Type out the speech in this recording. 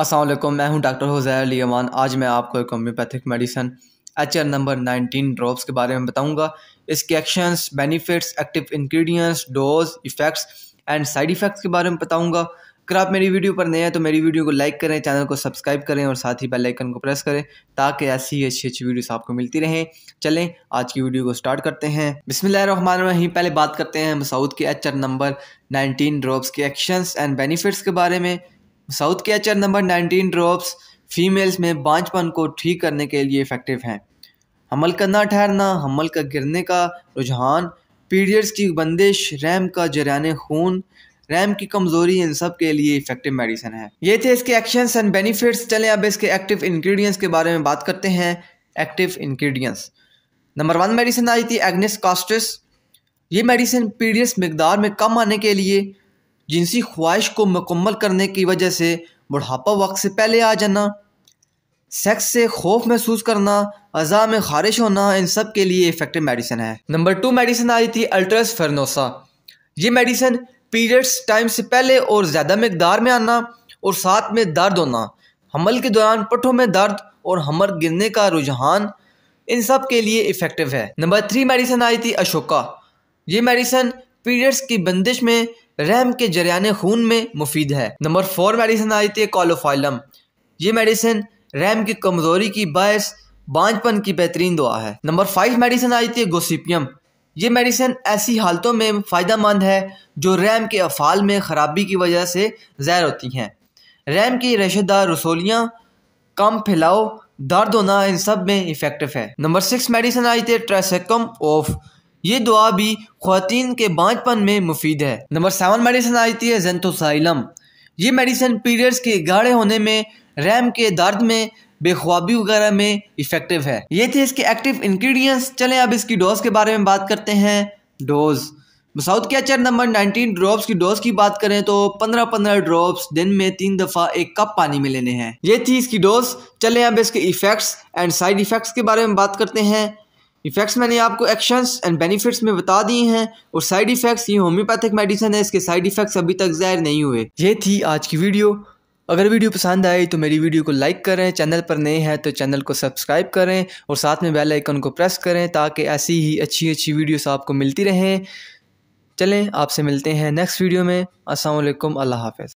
असलम मैं हूं डॉक्टर हुजैर अली अमान आज मैं आपको एक homeopathic medicine H R number nineteen drops के बारे में बताऊंगा इसके actions benefits active ingredients dose effects and side effects के बारे में बताऊंगा अगर आप मेरी वीडियो पर नए हैं तो मेरी वीडियो को लाइक करें चैनल को सब्सक्राइब करें और साथ ही बेलाइकन को प्रेस करें ताकि ऐसी ही अच्छी अच्छी वीडियोस आपको मिलती रहें चलें आज की वीडियो को स्टार्ट करते हैं बिस्मिल्लाहिर्रहमानिर्रहीम पहले बात करते हैं मसाउद के एच नंबर नाइनटीन ड्रॉप्स के एक्शंस एंड बेनिफिट्स के बारे में साउथ कैचर नंबर नाइनटीन ड्रॉप्स फीमेल्स में बांझपन को ठीक करने के लिए इफ़ेक्टिव हैं हमल का ना ठहरना हमल का गिरने का रुझान पीरियड्स की बंदिश रैम का जरान खून रैम की कमज़ोरी इन सब के लिए इफेक्टिव मेडिसिन है ये थे इसके एक्शंस एंड बेनिफिट्स चलें अब इसके एक्टिव इंग्रेडिएंट्स के बारे में बात करते हैं active ingredients number one medicine आई थी एग्नेस कास्टिस ये मेडिसिन पीरियड्स मकदार में कम आने के लिए जिनसी ख्वाहिश को मुकम्मल करने की वजह से बुढ़ापा वक्त से पहले आ जाना सेक्स से खौफ महसूस करना अज़ा में खारिश होना इन सब के लिए इफ़ेक्टिव मेडिसिन है नंबर टू मेडिसिन आई थी अल्ट्रस फर्नोसा ये मेडिसिन पीरियड्स टाइम से पहले और ज़्यादा मकदार में आना और साथ में दर्द होना हमल के दौरान पटों में दर्द और हमर गिरने का रुझान इन सब के लिए इफ़ेक्टिव है नंबर थ्री मेडिसिन आई थी अशोका ये मेडिसिन पीरियड्स की बंदिश में रैम के जरियाने खून में मुफीद है नंबर फोर मेडिसिन आ जाती है कॉलोफाइलम ये मेडिसिन रैम की कमज़ोरी की बायस बांझपन की बेहतरीन दुआ है नंबर फाइव मेडिसिन आ जाती है गोसिपियम ये मेडिसिन ऐसी हालतों में फ़ायदा मंद है जो रैम के अफाल में ख़राबी की वजह से जहर होती हैं रैम की रेशेदार रसोलियाँ कम फैलाओ दर्द होना इन सब में इफ़ेक्टिव है नंबर सिक्स मेडिसिन आ जाती है ट्रेसेकम ऑफ ये दुआ भी खातिन के बाँचपन में मुफीद है नंबर सेवन मेडिसिन आती है जेंथोसाइलम ये मेडिसिन पीरियड्स के गाढ़े होने में रैम के दर्द में बेख्वाबी वगैरह में इफ़ेक्टिव है ये थे इसके एक्टिव इंग्रेडिएंट्स चलें अब इसकी डोज के बारे में बात करते हैं डोज साउथ कैचर नंबर 19 ड्रॉप्स की डोज की बात करें तो 15-15 ड्रॉप्स दिन में तीन दफ़ा एक कप पानी में लेने हैं ये थी इसकी डोज चलें अब इसके इफ़ेक्ट्स एंड साइड इफ़ेक्ट्स के बारे में बात करते हैं इफ़ेक्ट्स मैंने आपको एक्शंस एंड बेनिफिट्स में बता दिए हैं और साइड इफ़ेक्ट्स ये होम्योपैथिक मेडिसिन है इसके साइड इफ़ेक्ट्स अभी तक ज़ाहिर नहीं हुए ये थी आज की वीडियो अगर वीडियो पसंद आई तो मेरी वीडियो को लाइक करें चैनल पर नए हैं तो चैनल को सब्सक्राइब करें और साथ में बेल आइकन को प्रेस करें ताकि ऐसी ही अच्छी अच्छी वीडियोस आपको मिलती रहें चलें आपसे मिलते हैं नेक्स्ट वीडियो में अस्सलाम वालेकुम अल्लाह हाफिज़